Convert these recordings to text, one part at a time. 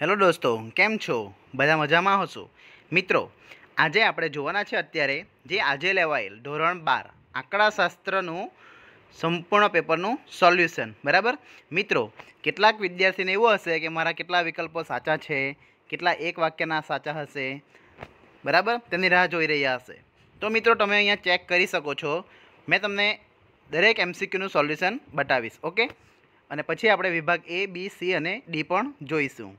hello દોસ્તો કેમ છો બધા મજામાં હશો મિત્રો આજે આપણે જોવાના છે અત્યારે જે આજે લેવાયેલ ધોરણ બાર આંકડાશાસ્ત્રનું સંપૂર્ણ પેપરનું સોલ્યુશન બરાબર મિત્રો કેટલાક વિદ્યાર્થીને એવું હશે કે મારા કેટલા વિકલ્પો સાચા છે કેટલા એક વાક્યના સાચા હશે બરાબર તેની રાહ જોઈ રહ્યા હશે તો મિત્રો તમે અહીંયા ચેક કરી શકો છો મેં તમને દરેક એમસીક્યુનું સોલ્યુશન બતાવીશ ઓકે અને પછી આપણે વિભાગ એ બી સી અને ડી પણ જોઈશું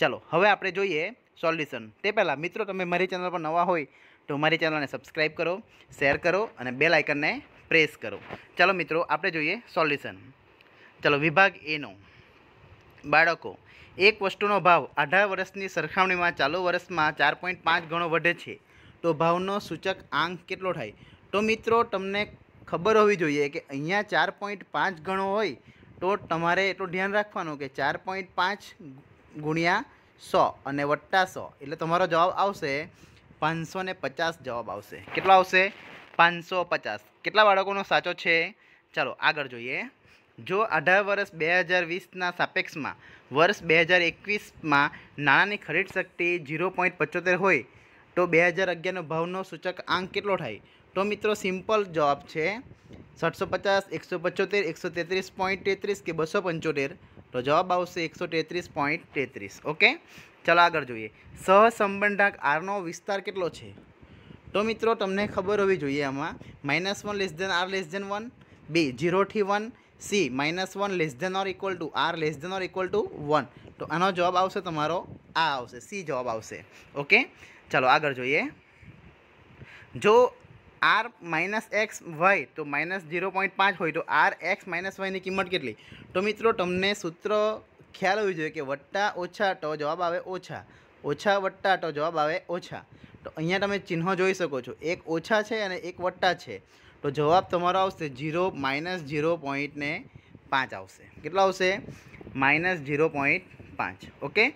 ચાલો હવે આપણે જોઈએ સોલ્યુશન તે પહેલાં મિત્રો તમે મારી ચેનલ પર નવા હોય તો મારી ચેનલને સબસ્ક્રાઈબ કરો શેર કરો અને બેલ આઇકનને પ્રેસ કરો ચાલો મિત્રો આપણે જોઈએ સોલ્યુશન ચાલો વિભાગ એનો બાળકો એક વસ્તુનો ભાવ અઢાર વર્ષની સરખામણીમાં ચાલુ વર્ષમાં ચાર પોઈન્ટ પાંચ ગણો વધે છે તો ભાવનો સૂચક આંક કેટલો થાય તો મિત્રો તમને ખબર હોવી જોઈએ કે અહીંયા ચાર પોઈન્ટ પાંચ ગણો હોય તો તમારે એટલું ધ્યાન રાખવાનું કે ચાર પોઈન્ટ પાંચ ગુણ્યા સો અને વટ્ટા સો એટલે તમારો જવાબ આવશે પાંચસો ને પચાસ જવાબ આવશે કેટલો આવશે પાંચસો પચાસ કેટલા બાળકોનો સાચો છે ચાલો આગળ જોઈએ જો અઢાર વર્ષ બે હજાર વીસના સાપેક્ષમાં વર્ષ બે હજાર એકવીસમાં નાણાંની ખરીદ શક્તિ ઝીરો પોઈન્ટ પંચોતેર હોય તો બે હજાર અગિયારનો ભાવનો સૂચક આંક કેટલો થાય તો મિત્રો સિમ્પલ જવાબ છે સાતસો પચાસ એકસો પંચોતેર એકસો તેત્રીસ પોઈન્ટ તેત્રીસ કે બસો પંચોતેર તો જવાબ આવશે એકસો તેત્રીસ પોઈન્ટ તેત્રીસ ઓકે ચાલો આગળ જોઈએ સહસંબંધાક આરનો વિસ્તાર કેટલો છે તો મિત્રો તમને ખબર હોવી જોઈએ આમાં minus one less than R less than one B ઝીરોથી one C minus one less than or equal to R less than or equal to one તો આનો જવાબ આવશે તમારો આ આવશે સી જવાબ આવશે ઓકે ચાલો આગળ જોઈએ જો આર માઇનસ એક્સ વાય તો માઇનસ ઝીરો પોઈન્ટ પાંચ હોય તો આર એક્સ માઇનસ વાયની કિંમત કેટલી તો મિત્રો તમને સૂત્ર ખ્યાલ હોવી જોઈએ કે વટ્ટા ઓછા તો જવાબ આવે ઓછા ઓછા વટ્ટા તો જવાબ આવે ઓછા તો અહીંયા તમે ચિહ્નો જોઈ શકો છો એક ઓછા છે અને એક વટ્ટા છે તો જવાબ તમારો આવશે ઝીરો માઇનસ ઝીરો પોઈન્ટને પાંચ આવશે કેટલો આવશે માઇનસ ઝીરો પોઈન્ટ પાંચ ઓકે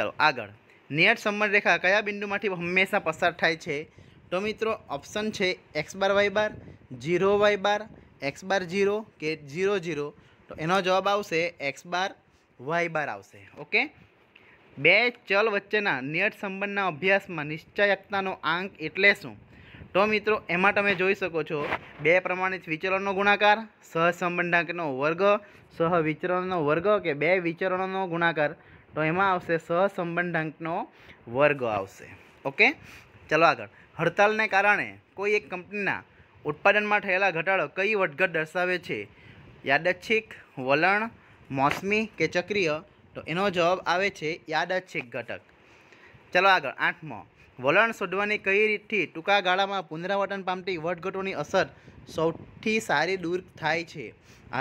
ચાલો આગળ નિયટ સંબંધ રેખા કયા બિંદુમાંથી હંમેશા પસાર થાય છે તો મિત્રો ઓપ્શન છે X bar Y bar zero Y bar X bar zero કે જીરો જીરો તો એનો જવાબ આવશે એક્સ બાર વાય બાર આવશે ઓકે બે ચલ વચ્ચેના નિયત સંબંધના અભ્યાસમાં નિશ્ચયકતાનો આંક એટલે શું તો મિત્રો એમાં તમે જોઈ શકો છો બે પ્રમાણિત વિચરણનો ગુણાકાર સહસંબંધાંકનો વર્ગ સહ વિચરણનો વર્ગ કે બે વિચરણોનો ગુણાકાર તો એમાં આવશે સહસંબંધાંકનો વર્ગ આવશે ઓકે ચલો આગળ હડતાલને કારણે કોઈ એક કંપનીના ઉત્પાદનમાં થયેલા ઘટાડો કઈ વધઘટ દર્શાવે છે યાદચ્છિક વલણ મોસમી કે ચક્રીય તો એનો જવાબ આવે છે યાદચ્છિક ઘટક ચલો આગળ આઠમો વલણ શોધવાની કઈ રીતથી ટૂંકા ગાળામાં પુનરાવર્તન પામતી વટઘટોની અસર સૌથી સારી દૂર થાય છે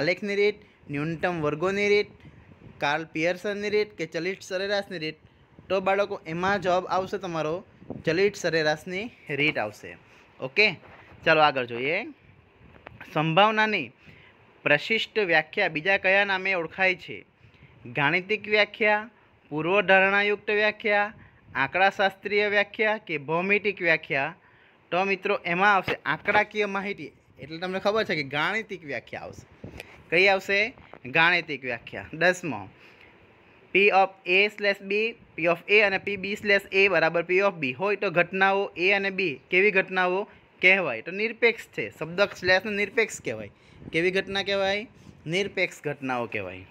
આલેખની રીત ન્યૂનતમ વર્ગોની રીત કાર્લ પિયર્સનની રીત કે ચલિત સરેરાશની રીત તો બાળકો એમાં જવાબ આવશે તમારો ચલિત સરેરાશની રીટ આવશે ઓકે ચાલો આગળ જોઈએ સંભાવનાની પ્રશિષ્ટ વ્યાખ્યા બીજા કયા નામે ઓળખાય છે ગાણિતિક વ્યાખ્યા પૂર્વધારણાયુક્ત વ્યાખ્યા આંકડાશાસ્ત્રીય વ્યાખ્યા કે ભૌમિતિક વ્યાખ્યા તો મિત્રો એમાં આવશે આંકડાકીય માહિતી એટલે તમને ખબર છે કે ગાણિતિક વ્યાખ્યા આવશે કઈ આવશે ગાણિતિક વ્યાખ્યા દસમો P of A slash B P of A અને પી બી સ્લેસ એ બરાબર પી ઓફ બી હોય તો ઘટનાઓ એ અને બી કેવી ઘટનાઓ કહેવાય તો નિરપેક્ષ છે શબ્દ સ્લેશને નિરપેક્ષ કહેવાય કેવી ઘટના કહેવાય નિરપેક્ષ ઘટનાઓ કહેવાય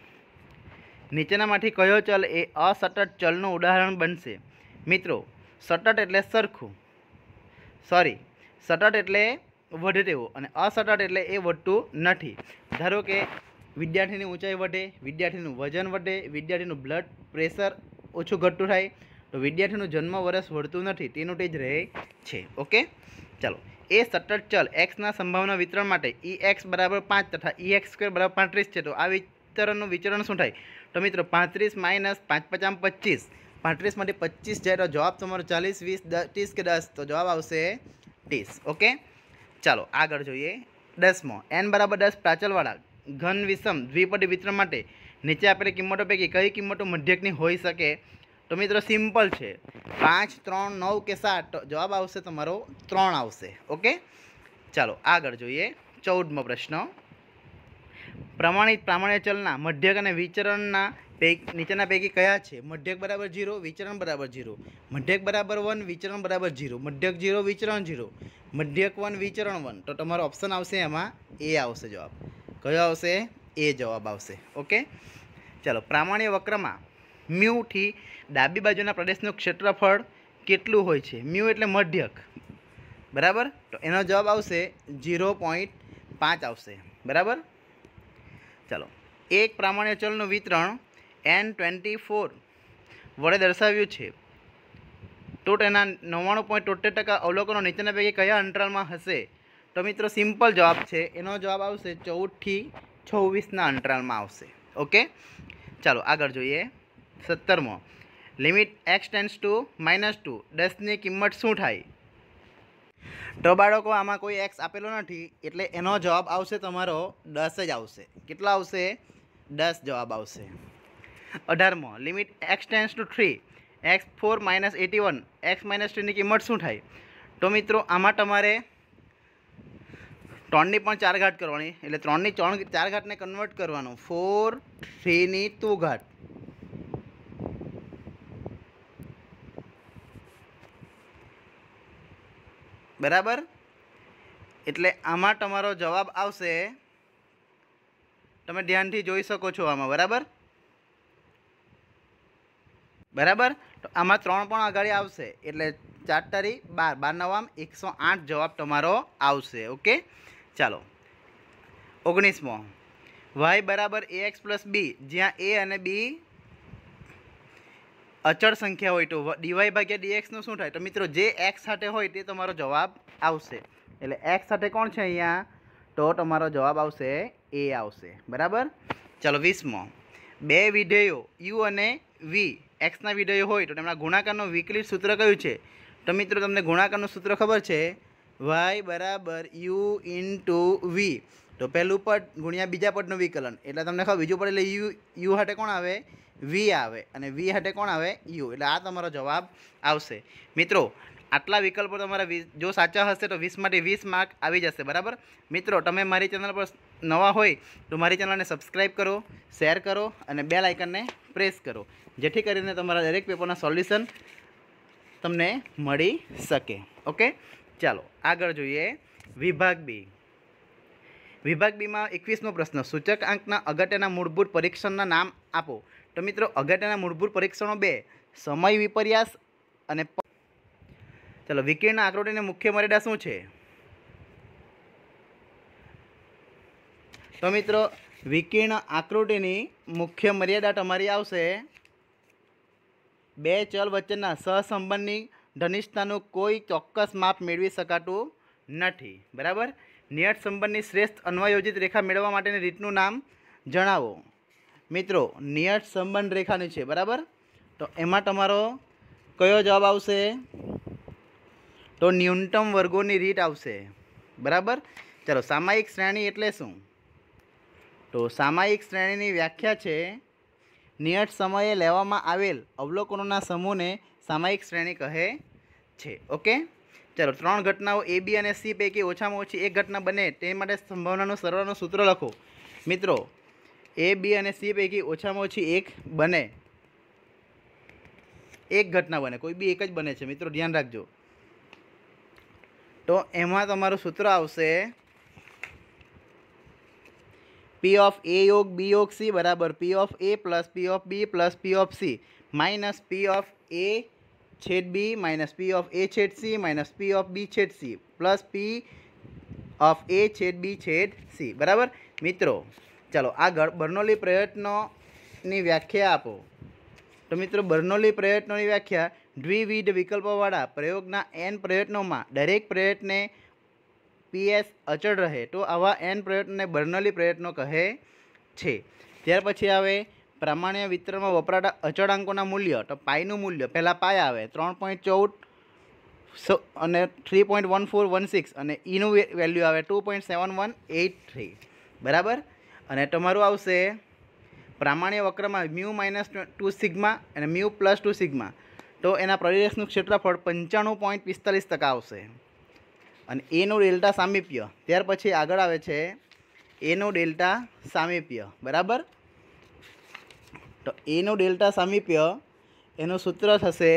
નીચેનામાંથી કયો ચલ એ અસતત ચલનું ઉદાહરણ બનશે મિત્રો સતત એટલે સરખું સોરી સતત એટલે વધે તેવું અને અસતત એટલે એ વધતું નથી ધારો કે વિદ્યાર્થીની ઊંચાઈ વધે વિદ્યાર્થીનું વજન વધે વિદ્યાર્થીનું બ્લડ પ્રેશર ઓછું ઘટતું થાય તો વિદ્યાર્થીનું જન્મ વર્ષ વળતું નથી તેનું તે જ રહે છે ઓકે ચાલો એ સતત ચલ એક્સના સંભાવના વિતરણ માટે ઈ e એક્સ બરાબર પાંચ તથા ઈ એક્સ સ્ક્વેર બરાબર પાંત્રીસ છે તો આ વિતરણનું વિચરણ શું થાય તો મિત્રો પાંત્રીસ માઇનસ પાંચ પચામ પચીસ પાંત્રીસમાંથી પચીસ જાય તો જવાબ તમારો ચાલીસ વીસ ત્રીસ કે દસ તો જવાબ આવશે ત્રીસ ઓકે ચાલો આગળ જોઈએ દસમો એન બરાબર દસ પ્રાચલવાળા ઘન વિષમ દ્વિપદી વિતરણ માટે નીચે આપેલી કિંમતો પૈકી કઈ કિંમતો મધ્યકની હોઈ શકે તો મિત્રો સિમ્પલ છે પાંચ ત્રણ નવ કે સાત જવાબ આવશે તમારો ત્રણ આવશે ઓકે ચાલો આગળ જોઈએ ચૌદમો પ્રશ્ન પ્રમાણિત પ્રામાણ્ય ચલના મધ્યક અને વિચરણના નીચેના પૈકી કયા છે મધ્યક બરાબર જીરો વિચરણ બરાબર ઝીરો મધ્યક બરાબર વન વિચરણ બરાબર જીરો મધ્યક જીરો વિચરણ જીરો મધ્યક વન વિચરણ વન તો તમારો ઓપ્શન આવશે એમાં એ આવશે જવાબ કયો આવશે એ જવાબ આવશે ઓકે ચાલો પ્રામાણ્ય વક્રમાં મ્યુથી ડાબી બાજુના પ્રદેશનું ક્ષેત્રફળ કેટલું હોય છે મ્યુ એટલે મધ્યક બરાબર તો એનો જવાબ આવશે ઝીરો પોઈન્ટ પાંચ આવશે બરાબર ચાલો એક પ્રામાણ્ય ચલનું વિતરણ એન ટ્વેન્ટી ફોર વડે દર્શાવ્યું છે તો તેના નવ્વાણું પોઈન્ટ તોતેર ટકા અવલોકનો નીચેના પૈકી કયા અંતરાલમાં હશે તો મિત્રો સિમ્પલ જવાબ છે એનો જવાબ આવશે ચૌદથી છવ્વીસના અંતરાલમાં આવશે ઓકે ચાલો આગળ જોઈએ સત્તરમો limit X tends to minus two દસની કિંમત શું થાય તો બાળકો આમાં કોઈ એક્સ આપેલો નથી એટલે એનો જવાબ આવશે તમારો દસ જ આવશે કેટલો આવશે દસ જવાબ આવશે અઢારમો limit X tends to three X four minus eighty one X minus થ્રીની કિંમત શું થાય તો મિત્રો આમાં તમારે ત્રણની પણ ચાર ઘાટ કરવાની એટલે ત્રણની ત્રણ ચાર ઘાટને કન્વર્ટ કરવાનું ફોર થ્રીની ટુ ઘાટ બરાબર એટલે આમાં તમારો જવાબ આવશે તમે ધ્યાનથી જોઈ શકો છો આમાં બરાબર બરાબર તો આમાં ત્રણ પણ આગળ આવશે એટલે ચાર તારીખ બાર બાર નવામ એકસો આઠ જવાબ તમારો આવશે ઓકે ચાલો ઓગણીસમો વાય બરાબર એ એક્સ પ્લસ બી જ્યાં એ અને બી અચળ સંખ્યા હોય તો ડીવાય ભાગ્યા ડીએક્સનું શું થાય તો મિત્રો જે એક્સ સાથે હોય તે તમારો જવાબ આવશે એટલે એક્સ સાથે કોણ છે અહીંયા તો તમારો જવાબ આવશે એ આવશે બરાબર ચાલો વીસમો બે વિધેયો યુ અને વી એક્સના વિધેયો હોય તો તેમના ગુણાકારનું વિકલિત સૂત્ર કયું છે તો મિત્રો તમને ગુણાકારનું સૂત્ર ખબર છે વાય બરાબર યુ ઇન ટુ વી તો પહેલું પટ ગુણ્યા બીજા પટનું વિકલન એટલે તમને ખબર બીજું પદ એટલે યુ યુ હાટે કોણ આવે વી આવે અને વી હાટે કોણ આવે યુ એટલે આ તમારો જવાબ આવશે મિત્રો આટલા વિકલ્પો તમારા વીસ જો સાચા હશે તો વીસમાંથી વીસ માર્ક આવી જશે બરાબર મિત્રો તમે મારી ચેનલ પર નવા હોય તો મારી ચેનલને સબસ્ક્રાઈબ કરો શેર કરો અને બે આઇકનને પ્રેસ કરો જેથી કરીને તમારા દરેક પેપરના સોલ્યુશન તમને મળી શકે ઓકે ચાલો આગળ જોઈએ વિભાગ બી વિભાગ બીમાં એકવીસમો પ્રશ્ન સૂચક આંકના અગત્યના મૂળભૂત પરીક્ષણના નામ આપો તો મિત્રો અગત્યના મૂળભૂત પરીક્ષણો બે સમય વિપર્યાસ અને ચાલો વિકિરણના આકૃતિની મુખ્ય મર્યાદા શું છે તો મિત્રો વિકિર્ણ આકૃતિની મુખ્ય મર્યાદા તમારી આવશે બે ચલ વચ્ચેના સહસંબંધની ધનિષ્ઠતાનું કોઈ ચોક્કસ માપ મેળવી શકાતું નથી બરાબર નિયટ સંબંધની શ્રેષ્ઠ અન્વયોજિત રેખા મેળવવા માટેની રીતનું નામ જણાવો મિત્રો નિયટ સંબંધ રેખાની છે બરાબર તો એમાં તમારો કયો જવાબ આવશે તો ન્યૂનતમ વર્ગોની રીત આવશે બરાબર ચાલો સામાયિક શ્રેણી એટલે શું તો સામાયિક શ્રેણીની વ્યાખ્યા છે નિયટ સમયે લેવામાં આવેલ અવલોકનોના સમૂહને સામાયિક શ્રેણી કહે છે ઓકે ચાલો ત્રણ ઘટનાઓ એ બી અને સી પૈકી ઓછામાં ઓછી એક ઘટના બને તે માટે સંભાવનાનું સરળનું સૂત્ર લખો મિત્રો એ બી અને સી પૈકી ઓછામાં ઓછી એક બને એક ઘટના બને કોઈ બી એક જ બને છે મિત્રો ધ્યાન રાખજો તો એમાં તમારું સૂત્ર આવશે પી ઓફ એ યોગ બી યોગ સી બરાબર P of A plus P of B plus P of C minus P of A છેદ B minus P of A છેદ C minus P of B છેદ C plus P of A છેદ B છેદ C બરાબર મિત્રો ચાલો આ Bernoulli પ્રયત્નોની વ્યાખ્યા આપો તો મિત્રો બર્નોલી પ્રયત્નોની વ્યાખ્યા દ્વિવિધ વિકલ્પોવાળા પ્રયોગના એન પ્રયત્નોમાં દરેક પ્રયત્ને પીએસ અચળ રહે તો આવા એન પ્રયત્નોને બર્નોલી પ્રયત્નો કહે છે ત્યાર પછી આવે પ્રમાણીય વિતરણમાં વપરાતા અચળાંકોના મૂલ્ય તો પાયનું મૂલ્ય પહેલાં પાય આવે ત્રણ પોઈન્ટ ચૌદ સો અને three point one four one six અને ઈનું e વેલ્યુ આવે two point seven one eight three બરાબર અને તમારું આવશે પ્રામાણ્ય વક્રમાં મ્યુ માઇનસ ટુ સિગ્મા અને મ્યુ પ્લસ ટુ સિગ્મા તો એના પ્રદેશનું ક્ષેત્રફળ પંચાણું પોઈન્ટ પિસ્તાલીસ ટકા આવશે અને એનું ડેલ્ટા સામીપ્ય ત્યાર પછી આગળ આવે છે એનું ડેલ્ટા સામીપ્ય બરાબર તો એનું ડેલ્ટા સામીપ્ય એનું સૂત્ર થશે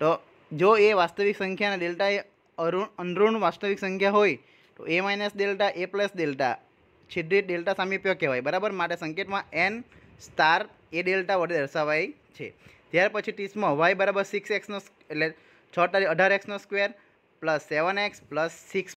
તો જો એ વાસ્તવિક સંખ્યા અને ડેલ્ટા એ અરુણ અનઋણ વાસ્તવિક સંખ્યા હોય તો A minus delta A plus delta છિદ્રિત ડેલ્ટા સામીપ્ય કહેવાય બરાબર માટે સંકેતમાં એન સ્ટાર એ ડેલ્ટા વડે દર્શાવાય છે ત્યાર પછી ટીસમાં વાય બરાબર સિક્સ એક્સનો એટલે છ તારીખ અઢાર એક્સનો square plus seven X plus six